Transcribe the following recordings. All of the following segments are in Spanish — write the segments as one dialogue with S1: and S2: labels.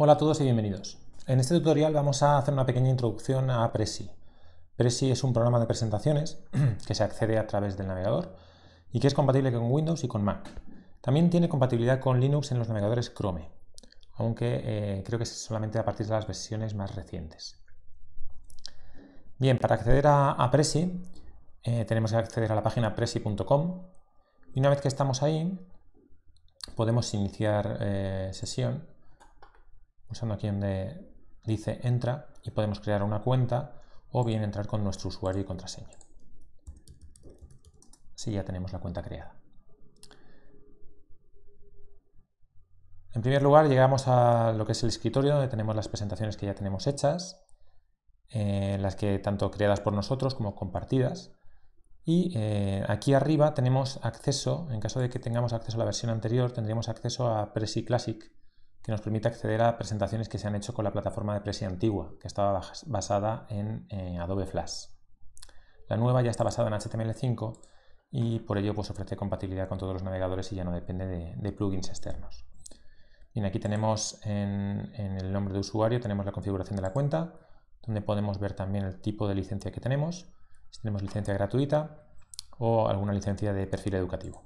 S1: Hola a todos y bienvenidos. En este tutorial vamos a hacer una pequeña introducción a Prezi. Prezi es un programa de presentaciones que se accede a través del navegador y que es compatible con Windows y con Mac. También tiene compatibilidad con Linux en los navegadores Chrome, aunque eh, creo que es solamente a partir de las versiones más recientes. Bien, para acceder a, Prezi eh, tenemos que acceder a la página prezi.com y una vez que estamos ahí podemos iniciar eh, sesión usando aquí donde dice entra y podemos crear una cuenta o bien entrar con nuestro usuario y contraseña. Si ya tenemos la cuenta creada. En primer lugar llegamos a lo que es el escritorio donde tenemos las presentaciones que ya tenemos hechas, eh, las que tanto creadas por nosotros como compartidas. Y eh, aquí arriba tenemos acceso, en caso de que tengamos acceso a la versión anterior, tendríamos acceso a Prezi Classic, que nos permite acceder a presentaciones que se han hecho con la plataforma de Prezi antigua, que estaba basada en eh, Adobe Flash. La nueva ya está basada en HTML5 y por ello pues, ofrece compatibilidad con todos los navegadores y ya no depende de, plugins externos. aquí tenemos en, en, el nombre de usuario, tenemos la configuración de la cuenta, donde podemos ver también el tipo de licencia que tenemos, si tenemos licencia gratuita o alguna licencia de perfil educativo.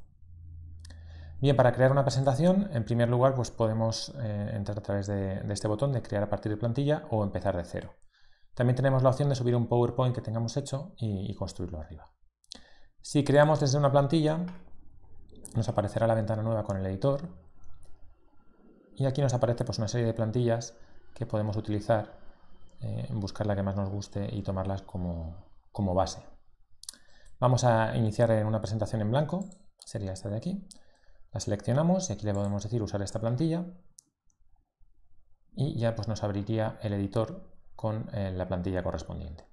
S1: Bien, para crear una presentación, en primer lugar, pues podemos eh, entrar a través de, este botón de crear a partir de plantilla o empezar de cero. También tenemos la opción de subir un PowerPoint que tengamos hecho y, construirlo arriba. Si creamos desde una plantilla, nos aparecerá la ventana nueva con el editor y aquí nos aparece pues, una serie de plantillas que podemos utilizar, eh, buscar la que más nos guste y tomarlas como base. Vamos a iniciar en una presentación en blanco, sería esta de aquí. La seleccionamos y aquí le podemos decir usar esta plantilla y ya pues nos abriría el editor con eh, la plantilla correspondiente.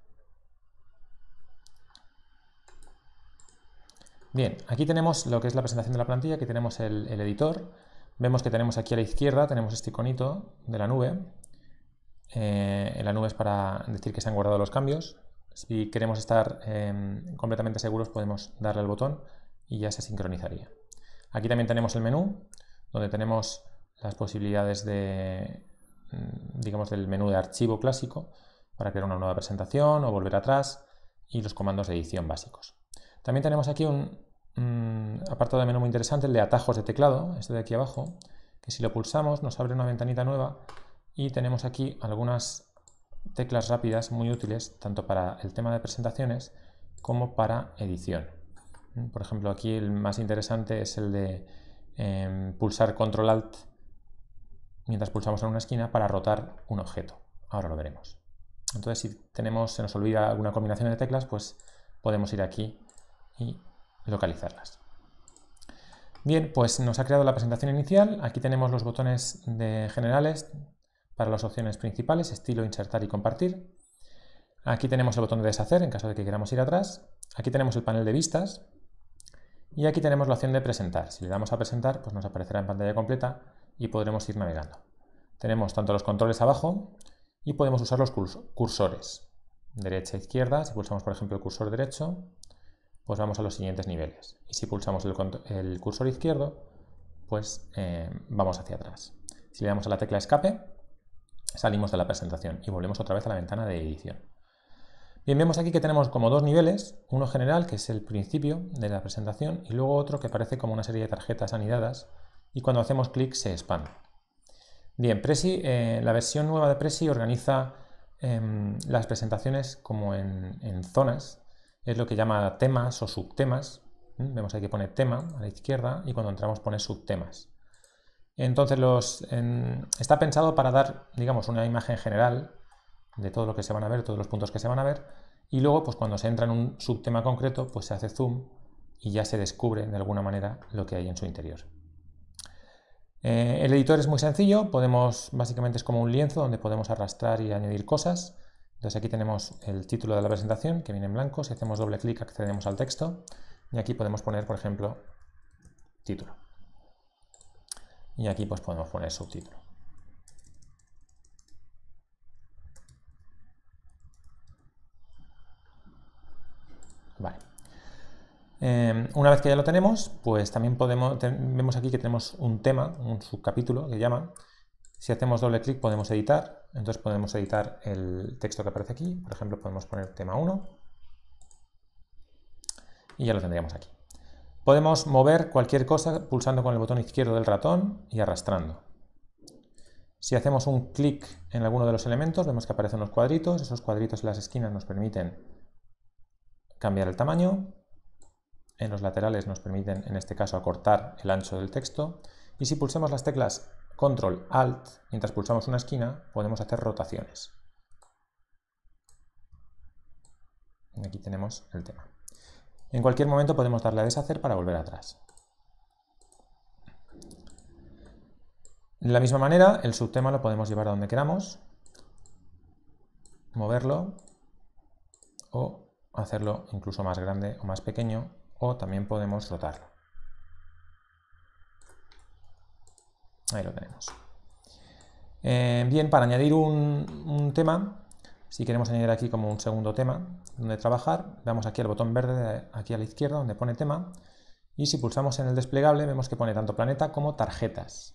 S1: Bien, aquí tenemos lo que es la presentación de la plantilla, aquí tenemos el, editor. Vemos que tenemos aquí a la izquierda, tenemos este iconito de la nube. Eh, la nube es para decir que se han guardado los cambios. Si queremos estar em, completamente seguros podemos darle al botón y ya se sincronizaría. Aquí también tenemos el menú, donde tenemos las posibilidades de, mm, digamos, del menú de archivo clásico para crear una nueva presentación o volver atrás y los comandos de edición básicos. También tenemos aquí un mm, apartado de menú muy interesante, el de atajos de teclado, este de aquí abajo, que si lo pulsamos nos abre una ventanita nueva y tenemos aquí algunas teclas rápidas muy útiles tanto para el tema de presentaciones como para edición. Por ejemplo, aquí el más interesante es el de em, pulsar Control Alt mientras pulsamos en una esquina para rotar un objeto. Ahora lo veremos. Entonces, si tenemos, se nos olvida alguna combinación de teclas, pues podemos ir aquí y localizarlas. Bien, pues nos ha creado la presentación inicial. Aquí tenemos los botones de generales para las opciones principales, estilo, insertar y compartir. Aquí tenemos el botón de deshacer en caso de que queramos ir atrás. Aquí tenemos el panel de vistas, y aquí tenemos la opción de presentar. Si le damos a presentar, pues nos aparecerá en pantalla completa y podremos ir navegando. Tenemos tanto los controles abajo y podemos usar los cursores. Derecha, izquierda, si pulsamos por ejemplo el cursor derecho, pues vamos a los siguientes niveles. Y si pulsamos el, cursor izquierdo, pues eh, vamos hacia atrás. Si le damos a la tecla escape, salimos de la presentación y volvemos otra vez a la ventana de edición. Bien, vemos aquí que tenemos como dos niveles, uno general, que es el principio de la presentación, y luego otro que parece como una serie de tarjetas anidadas, y cuando hacemos clic se expande. Bien, Prezi, eh, la versión nueva de Prezi organiza em, las presentaciones como en, zonas, es lo que llama temas o subtemas. ¿Mm? Vemos aquí que pone tema a la izquierda y cuando entramos pone subtemas. Entonces los, em, está pensado para dar, digamos, una imagen general de todo lo que se van a ver, todos los puntos que se van a ver, y luego, pues cuando se entra en un subtema concreto, pues se hace zoom y ya se descubre de alguna manera lo que hay en su interior. Eh, el editor es muy sencillo, podemos, básicamente es como un lienzo donde podemos arrastrar y añadir cosas. Entonces aquí tenemos el título de la presentación que viene en blanco, si hacemos doble clic accedemos al texto y aquí podemos poner, por ejemplo, título. Y aquí pues podemos poner subtítulo. Em, una vez que ya lo tenemos, pues también vemos aquí que tenemos un tema, un subcapítulo que llaman. Si hacemos doble clic podemos editar, entonces podemos editar el texto que aparece aquí. Por ejemplo, podemos poner tema 1 y ya lo tendríamos aquí. Podemos mover cualquier cosa pulsando con el botón izquierdo del ratón y arrastrando. Si hacemos un clic en alguno de los elementos, vemos que aparecen unos cuadritos. Esos cuadritos en las esquinas nos permiten cambiar el tamaño en los laterales nos permiten en este caso acortar el ancho del texto y si pulsamos las teclas Control Alt mientras pulsamos una esquina podemos hacer rotaciones. Aquí tenemos el tema. En cualquier momento podemos darle a deshacer para volver atrás. De la misma manera, el subtema lo podemos llevar a donde queramos, moverlo o hacerlo incluso más grande o más pequeño o también podemos rotarlo. Ahí lo tenemos. Eh, bien, para añadir un, tema, si queremos añadir aquí como un segundo tema donde trabajar, damos aquí al botón verde, aquí a la izquierda, donde pone tema, y si pulsamos en el desplegable vemos que pone tanto planeta como tarjetas.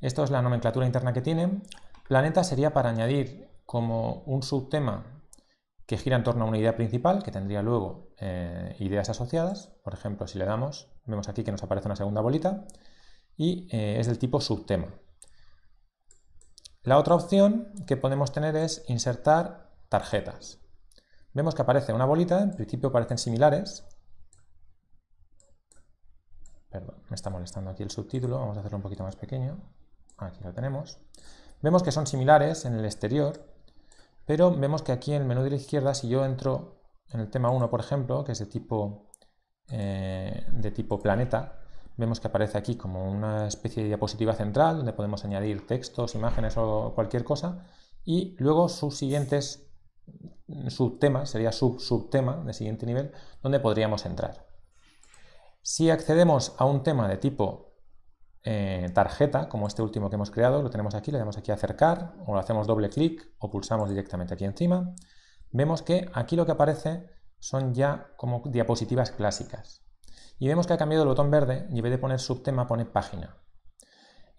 S1: Esto es la nomenclatura interna que tiene. Planeta sería para añadir como un subtema que gira en torno a una idea principal que tendría luego eh, ideas asociadas. Por ejemplo, si le damos, vemos aquí que nos aparece una segunda bolita y eh, es del tipo subtema. La otra opción que podemos tener es insertar tarjetas. Vemos que aparece una bolita, en principio parecen similares. Perdón, me está molestando aquí el subtítulo, vamos a hacerlo un poquito más pequeño. Aquí lo tenemos. Vemos que son similares en el exterior, pero vemos que aquí en el menú de la izquierda, si yo entro en el tema 1, por ejemplo, que es de tipo, eh, de tipo planeta, vemos que aparece aquí como una especie de diapositiva central donde podemos añadir textos, imágenes o cualquier cosa. Y luego sus siguientes subtemas, sería sub-subtema de siguiente nivel, donde podríamos entrar. Si accedemos a un tema de tipo eh, tarjeta, como este último que hemos creado, lo tenemos aquí, le damos aquí a acercar, o lo hacemos doble clic, o pulsamos directamente aquí encima, vemos que aquí lo que aparece son ya como diapositivas clásicas. Y vemos que ha cambiado el botón verde y en vez de poner subtema pone página.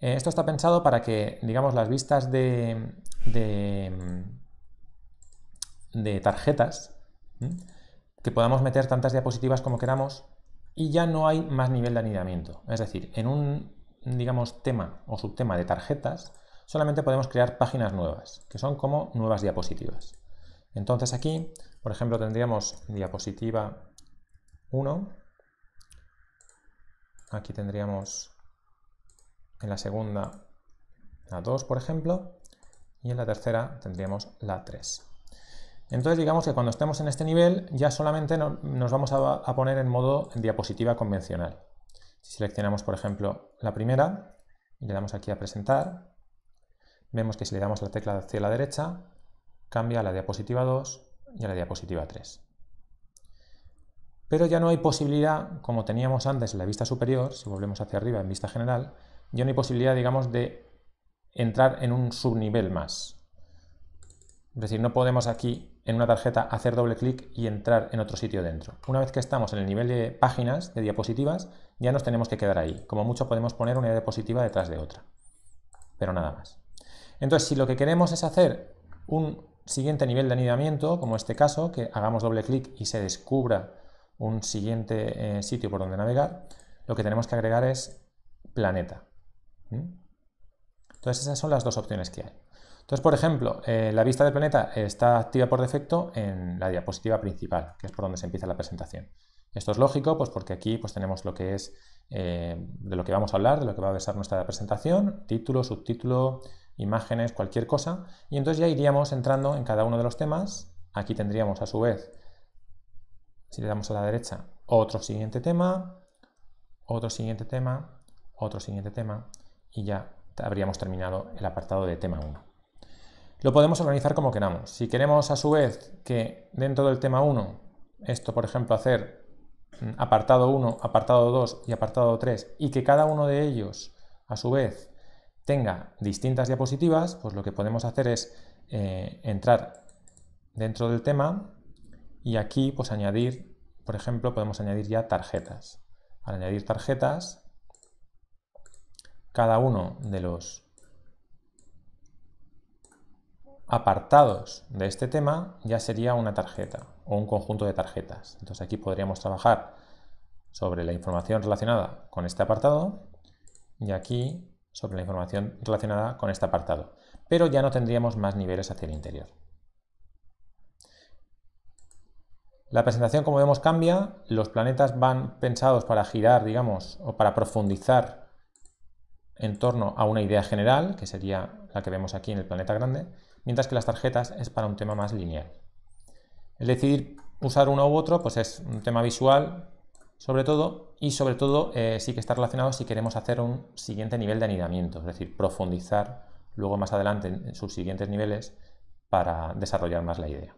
S1: Eh, esto está pensado para que, digamos, las vistas de, de, tarjetas, que podamos meter tantas diapositivas como queramos y ya no hay más nivel de anidamiento. Es decir, en un digamos, tema o subtema de tarjetas, solamente podemos crear páginas nuevas, que son como nuevas diapositivas. Entonces aquí, por ejemplo, tendríamos diapositiva 1, aquí tendríamos en la segunda la 2, por ejemplo, y en la tercera tendríamos la 3. Entonces digamos que cuando estemos en este nivel ya solamente nos vamos a poner en modo diapositiva convencional. Si seleccionamos, por ejemplo, la primera y le damos aquí a presentar, vemos que si le damos la tecla hacia la derecha, cambia a la diapositiva 2 y a la diapositiva 3. Pero ya no hay posibilidad, como teníamos antes en la vista superior, si volvemos hacia arriba en vista general, ya no hay posibilidad, digamos, de entrar en un subnivel más. Es decir, no podemos aquí en una tarjeta, hacer doble clic y entrar en otro sitio dentro. Una vez que estamos en el nivel de páginas, de diapositivas, ya nos tenemos que quedar ahí. Como mucho podemos poner una diapositiva detrás de otra, pero nada más. Entonces, si lo que queremos es hacer un siguiente nivel de anidamiento, como este caso, que hagamos doble clic y se descubra un siguiente eh, sitio por donde navegar, lo que tenemos que agregar es planeta. ¿Mm? Entonces esas son las dos opciones que hay. Entonces, por ejemplo, eh, la vista del planeta está activa por defecto en la diapositiva principal, que es por donde se empieza la presentación. Esto es lógico, pues porque aquí pues, tenemos lo que es eh, de lo que vamos a hablar, de lo que va a besar nuestra presentación, título, subtítulo, imágenes, cualquier cosa. Y entonces ya iríamos entrando en cada uno de los temas. Aquí tendríamos a su vez, si le damos a la derecha, otro siguiente tema, otro siguiente tema, otro siguiente tema, y ya habríamos terminado el apartado de tema 1. Lo podemos organizar como queramos. Si queremos a su vez que dentro del tema 1, esto por ejemplo hacer mm, apartado 1, apartado 2 y apartado 3 y que cada uno de ellos a su vez tenga distintas diapositivas, pues lo que podemos hacer es eh, entrar dentro del tema y aquí pues añadir, por ejemplo, podemos añadir ya tarjetas. Al añadir tarjetas, cada uno de los apartados de este tema ya sería una tarjeta o un conjunto de tarjetas. Entonces aquí podríamos trabajar sobre la información relacionada con este apartado y aquí sobre la información relacionada con este apartado. Pero ya no tendríamos más niveles hacia el interior. La presentación, como vemos, cambia. Los planetas van pensados para girar, digamos, o para profundizar en torno a una idea general, que sería la que vemos aquí en el planeta grande, mientras que las tarjetas es para un tema más lineal. El decidir usar uno u otro pues es un tema visual sobre todo y sobre todo eh, sí que está relacionado si queremos hacer un siguiente nivel de anidamiento, es decir, profundizar luego más adelante en sus siguientes niveles para desarrollar más la idea.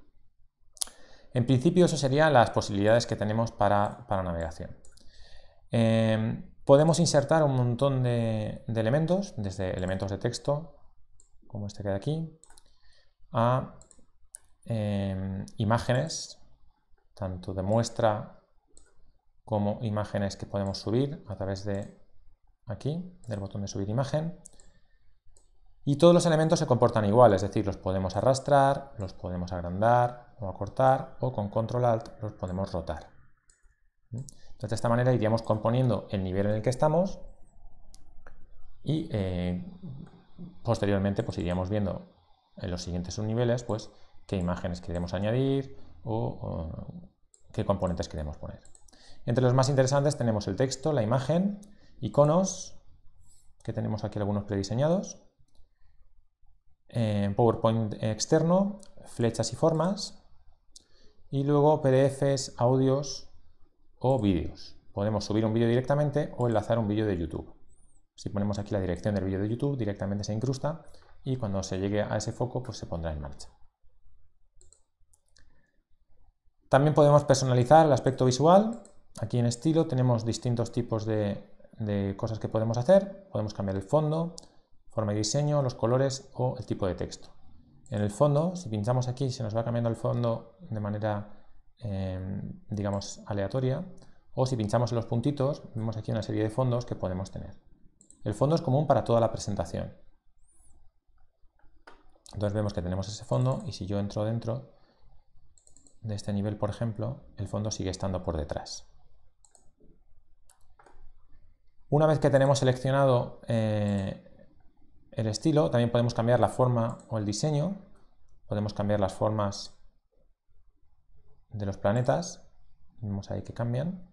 S1: En principio, eso serían las posibilidades que tenemos para, navegación. Em, podemos insertar un montón de, de elementos, desde elementos de texto, como este que hay aquí, a em, imágenes, tanto de muestra como imágenes que podemos subir a través de aquí, del botón de subir imagen. Y todos los elementos se comportan igual, es decir, los podemos arrastrar, los podemos agrandar o acortar, o con Control Alt los podemos rotar. Entonces, de esta manera iríamos componiendo el nivel en el que estamos y eh, posteriormente pues, iríamos viendo en los siguientes subniveles, pues qué imágenes queremos añadir o, qué componentes queremos poner. Entre los más interesantes tenemos el texto, la imagen, iconos, que tenemos aquí algunos prediseñados, eh, PowerPoint externo, flechas y formas, y luego PDFs, audios o vídeos. Podemos subir un vídeo directamente o enlazar un vídeo de YouTube. Si ponemos aquí la dirección del vídeo de YouTube, directamente se incrusta y cuando se llegue a ese foco pues se pondrá en marcha. También podemos personalizar el aspecto visual. Aquí en estilo tenemos distintos tipos de, cosas que podemos hacer. Podemos cambiar el fondo, forma y diseño, los colores o el tipo de texto. En el fondo, si pinchamos aquí, se nos va cambiando el fondo de manera, em, digamos, aleatoria. O si pinchamos en los puntitos, vemos aquí una serie de fondos que podemos tener. El fondo es común para toda la presentación. Entonces vemos que tenemos ese fondo y si yo entro dentro de este nivel, por ejemplo, el fondo sigue estando por detrás. Una vez que tenemos seleccionado eh, el estilo, también podemos cambiar la forma o el diseño. Podemos cambiar las formas de los planetas. Vemos ahí que cambian.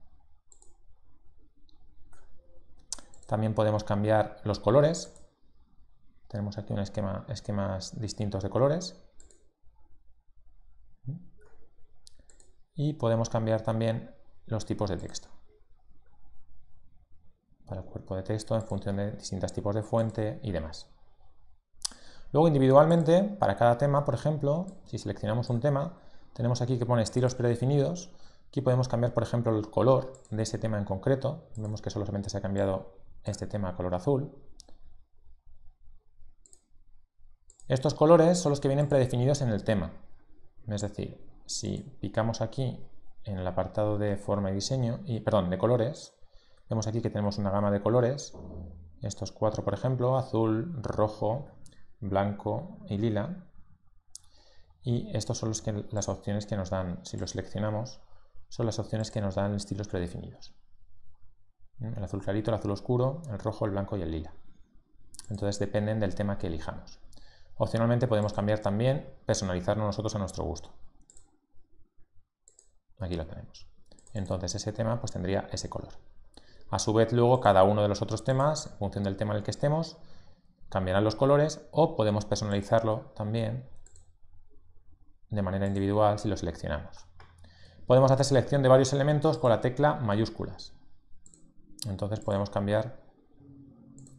S1: También podemos cambiar los colores. Tenemos aquí un esquema, esquemas distintos de colores. Y podemos cambiar también los tipos de texto. Para el cuerpo de texto en función de distintos tipos de fuente y demás. Luego individualmente, para cada tema, por ejemplo, si seleccionamos un tema, tenemos aquí que pone estilos predefinidos. Aquí podemos cambiar, por ejemplo, el color de ese tema en concreto. Vemos que solamente se ha cambiado este tema a color azul. Estos colores son los que vienen predefinidos en el tema. Es decir, si picamos aquí en el apartado de forma y diseño, y, perdón, de colores, vemos aquí que tenemos una gama de colores, estos cuatro por ejemplo, azul, rojo, blanco y lila, y estos son las opciones que nos dan, si lo seleccionamos, son las opciones que nos dan estilos predefinidos. ¿Mm? El azul clarito, el azul oscuro, el rojo, el blanco y el lila. Entonces dependen del tema que elijamos. Opcionalmente podemos cambiar también, personalizarlo nosotros a nuestro gusto. Aquí lo tenemos. Entonces ese tema pues tendría ese color. A su vez luego cada uno de los otros temas, en función del tema en el que estemos, cambiarán los colores o podemos personalizarlo también de manera individual si lo seleccionamos. Podemos hacer selección de varios elementos con la tecla mayúsculas. Entonces podemos cambiar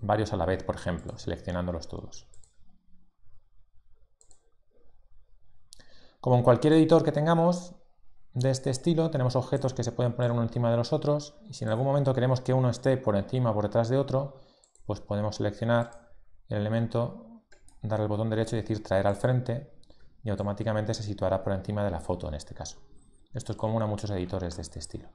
S1: varios a la vez, por ejemplo, seleccionándolos todos. Como en cualquier editor que tengamos de este estilo, tenemos objetos que se pueden poner uno encima de los otros y si en algún momento queremos que uno esté por encima o por detrás de otro, pues podemos seleccionar el elemento, darle el botón derecho y decir traer al frente y automáticamente se situará por encima de la foto en este caso. Esto es común a muchos editores de este estilo.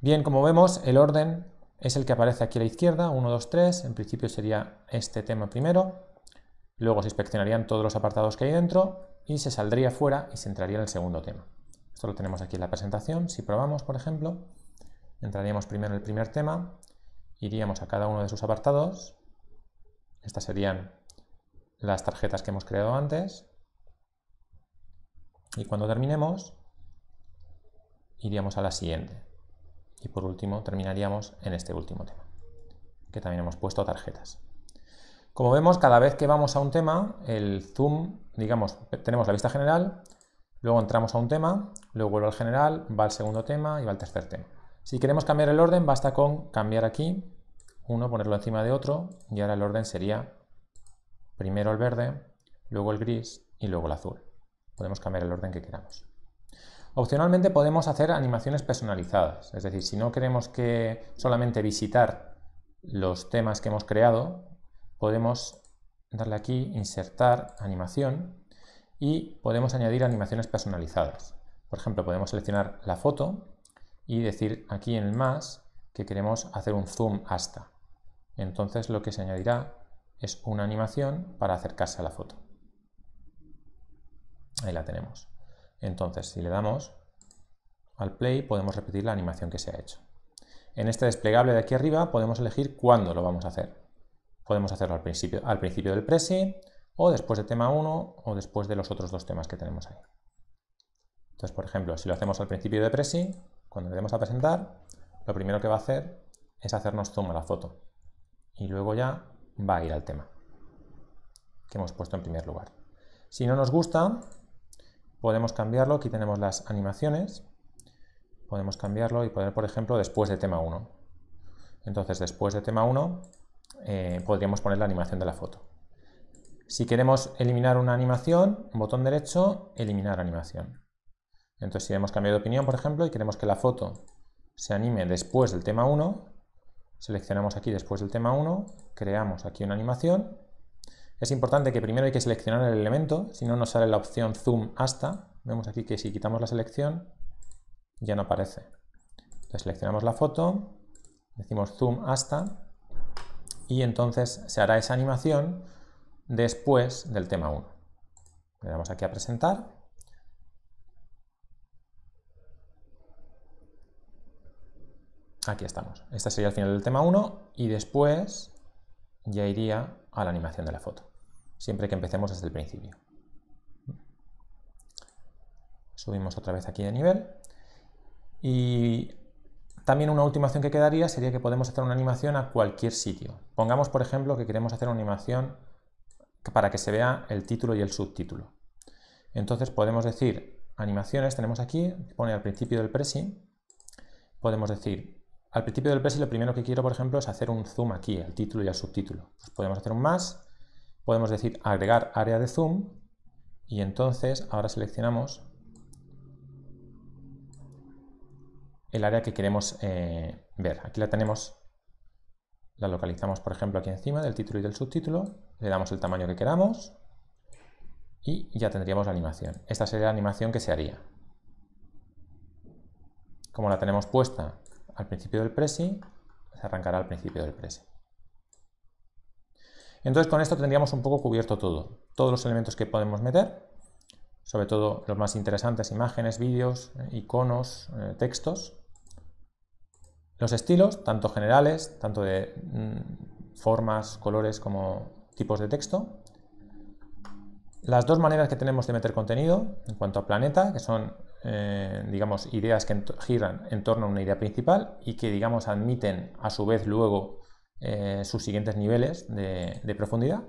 S1: Bien, como vemos, el orden es el que aparece aquí a la izquierda, 1, 2, 3. En principio sería este tema primero. Luego se inspeccionarían todos los apartados que hay dentro y se saldría fuera y se entraría en el segundo tema. Esto lo tenemos aquí en la presentación. Si probamos, por ejemplo, entraríamos primero en el primer tema, iríamos a cada uno de sus apartados. Estas serían las tarjetas que hemos creado antes. Y cuando terminemos, iríamos a la siguiente. Y por último, terminaríamos en este último tema, que también hemos puesto tarjetas. Como vemos, cada vez que vamos a un tema, el zoom, digamos, tenemos la vista general, luego entramos a un tema, luego vuelvo al general, va al segundo tema y va al tercer tema. Si queremos cambiar el orden, basta con cambiar aquí, uno, ponerlo encima de otro, y ahora el orden sería primero el verde, luego el gris y luego el azul. Podemos cambiar el orden que queramos. Opcionalmente podemos hacer animaciones personalizadas, es decir, si no queremos que solamente visitar los temas que hemos creado, podemos darle aquí insertar animación y podemos añadir animaciones personalizadas. Por ejemplo, podemos seleccionar la foto y decir aquí en el más que queremos hacer un zoom hasta. Entonces lo que se añadirá es una animación para acercarse a la foto. Ahí la tenemos. Entonces, si le damos al play, podemos repetir la animación que se ha hecho. En este desplegable de aquí arriba podemos elegir cuándo lo vamos a hacer. Podemos hacerlo al principio, al principio del presi, o después de tema 1, o después de los otros dos temas que tenemos ahí. Entonces, por ejemplo, si lo hacemos al principio de presi, cuando le demos a presentar, lo primero que va a hacer es hacernos zoom a la foto. Y luego ya va a ir al tema que hemos puesto en primer lugar. Si no nos gusta, podemos cambiarlo. Aquí tenemos las animaciones. Podemos cambiarlo y poner, por ejemplo, después de tema 1. Entonces, después de tema 1, eh, podríamos poner la animación de la foto. Si queremos eliminar una animación, botón derecho, eliminar animación. Entonces si hemos cambiado de opinión, por ejemplo, y queremos que la foto se anime después del tema 1, seleccionamos aquí después del tema 1, creamos aquí una animación. Es importante que primero hay que seleccionar el elemento, si no nos sale la opción zoom hasta. Vemos aquí que si quitamos la selección ya no aparece. Entonces seleccionamos la foto, decimos zoom hasta y entonces se hará esa animación después del tema 1. Le damos aquí a presentar. Aquí estamos. Este sería el final del tema 1 y después ya iría a la animación de la foto, siempre que empecemos desde el principio. Subimos otra vez aquí de nivel y también una última opción que quedaría sería que podemos hacer una animación a cualquier sitio. Pongamos, por ejemplo, que queremos hacer una animación para que se vea el título y el subtítulo. Entonces podemos decir animaciones, tenemos aquí, pone al principio del presi, podemos decir, al principio del presi lo primero que quiero, por ejemplo, es hacer un zoom aquí, al título y al subtítulo. Pues podemos hacer un más, podemos decir agregar área de zoom y entonces ahora seleccionamos el área que queremos eh, ver. Aquí la tenemos, la localizamos por ejemplo aquí encima del título y del subtítulo, le damos el tamaño que queramos y ya tendríamos la animación. Esta sería la animación que se haría. Como la tenemos puesta al principio del presi, se arrancará al principio del presi. Entonces con esto tendríamos un poco cubierto todo, todos los elementos que podemos meter, sobre todo los más interesantes, imágenes, vídeos, eh, iconos, eh, textos, los estilos, tanto generales, tanto de mm, formas, colores como tipos de texto. Las dos maneras que tenemos de meter contenido en cuanto a planeta, que son, eh, digamos, ideas que giran en torno a una idea principal y que, digamos, admiten a su vez luego eh, sus siguientes niveles de, de profundidad.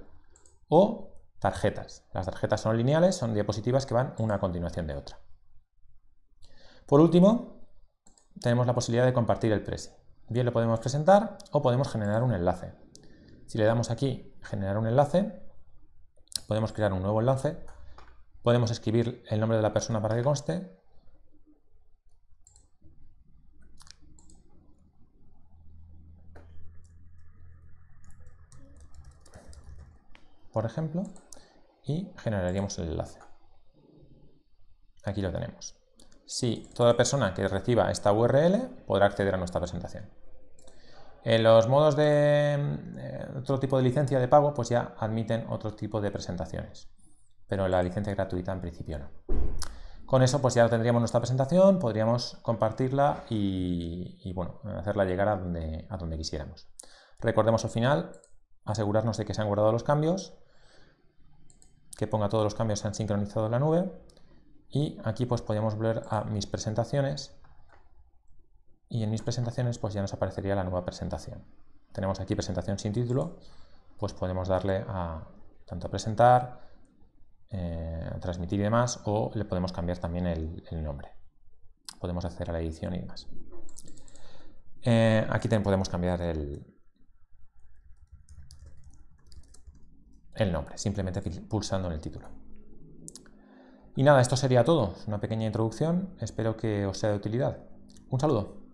S1: O tarjetas. Las tarjetas son lineales, son diapositivas que van una a continuación de otra. Por último, tenemos la posibilidad de compartir el presi. Bien lo podemos presentar o podemos generar un enlace. Si le damos aquí generar un enlace, podemos crear un nuevo enlace, podemos escribir el nombre de la persona para que conste, por ejemplo, y generaríamos el enlace. Aquí lo tenemos si toda persona que reciba esta URL podrá acceder a nuestra presentación. En los modos de eh, otro tipo de licencia de pago, pues ya admiten otro tipo de presentaciones, pero la licencia gratuita en principio no. Con eso, pues ya tendríamos nuestra presentación, podríamos compartirla y, bueno, hacerla llegar a donde, a donde quisiéramos. Recordemos al final asegurarnos de que se han guardado los cambios, que ponga todos los cambios se han sincronizado en la nube y aquí pues podemos volver a mis presentaciones y en mis presentaciones pues ya nos aparecería la nueva presentación. Tenemos aquí presentación sin título, pues podemos darle a tanto a presentar, eh, a transmitir y demás, o le podemos cambiar también el, nombre. Podemos hacer a la edición y demás. Eh, aquí también podemos cambiar el nombre, simplemente pulsando en el título. Y nada, esto sería todo. Una pequeña introducción. Espero que os sea de utilidad. Un saludo.